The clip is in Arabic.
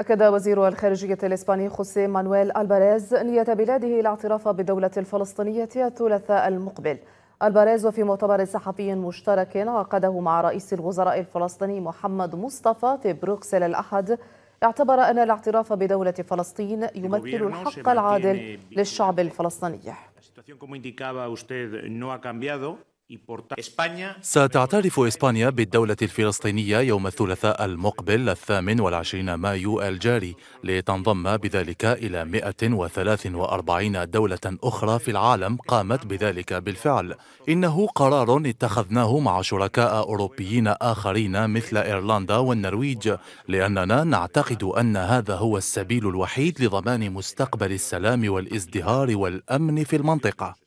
أكد وزير الخارجية الإسباني خوسي مانويل ألباريز نية بلاده الاعتراف بالدولة الفلسطينية الثلاثاء المقبل ألباريز وفي مؤتمر صحفي مشترك عقده مع رئيس الوزراء الفلسطيني محمد مصطفى في بروكسل الأحد اعتبر أن الاعتراف بدولة فلسطين يمثل الحق العادل للشعب الفلسطيني ستعترف إسبانيا بالدولة الفلسطينية يوم الثلاثاء المقبل الثامن والعشرين مايو الجاري لتنضم بذلك إلى 143 دولة أخرى في العالم قامت بذلك بالفعل إنه قرار اتخذناه مع شركاء أوروبيين آخرين مثل إيرلندا والنرويج لأننا نعتقد أن هذا هو السبيل الوحيد لضمان مستقبل السلام والازدهار والأمن في المنطقة